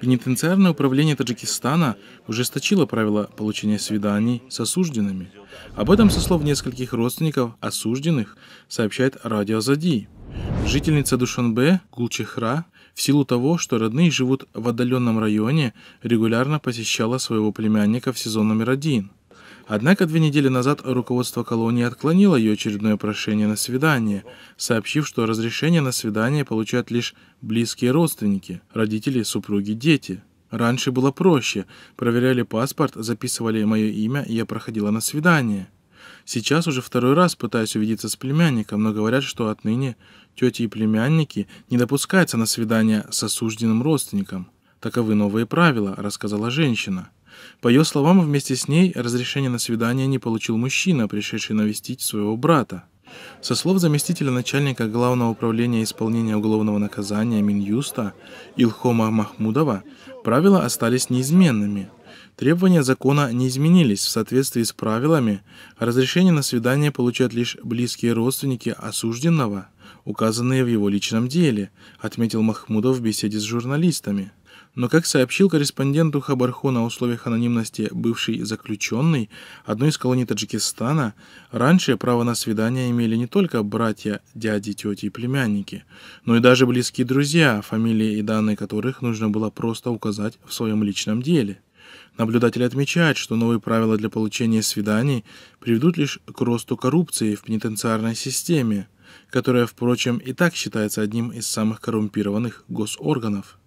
Пенитенциарное управление Таджикистана ужесточило правила получения свиданий с осужденными. Об этом со слов нескольких родственников осужденных сообщает радио Зади. Жительница Душанбе Гулчехра в силу того, что родные живут в отдаленном районе, регулярно посещала своего племянника в сезон номер один – Однако две недели назад руководство колонии отклонило ее очередное прошение на свидание, сообщив, что разрешение на свидание получают лишь близкие родственники, родители, супруги, дети. Раньше было проще. Проверяли паспорт, записывали мое имя, и я проходила на свидание. Сейчас уже второй раз пытаюсь увидеться с племянником, но говорят, что отныне тети и племянники не допускаются на свидание с осужденным родственником. Таковы новые правила, рассказала женщина. По ее словам, вместе с ней разрешение на свидание не получил мужчина, пришедший навестить своего брата. Со слов заместителя начальника Главного управления исполнения уголовного наказания Минюста Илхома Махмудова, правила остались неизменными. Требования закона не изменились в соответствии с правилами. Разрешение на свидание получают лишь близкие родственники осужденного, указанные в его личном деле, отметил Махмудов в беседе с журналистами. Но, как сообщил корреспонденту Хабархона на условиях анонимности бывший заключенный одной из колоний Таджикистана, раньше право на свидание имели не только братья, дяди, тети и племянники, но и даже близкие друзья, фамилии и данные которых нужно было просто указать в своем личном деле. Наблюдатели отмечают, что новые правила для получения свиданий приведут лишь к росту коррупции в пенитенциарной системе, которая, впрочем, и так считается одним из самых коррумпированных госорганов.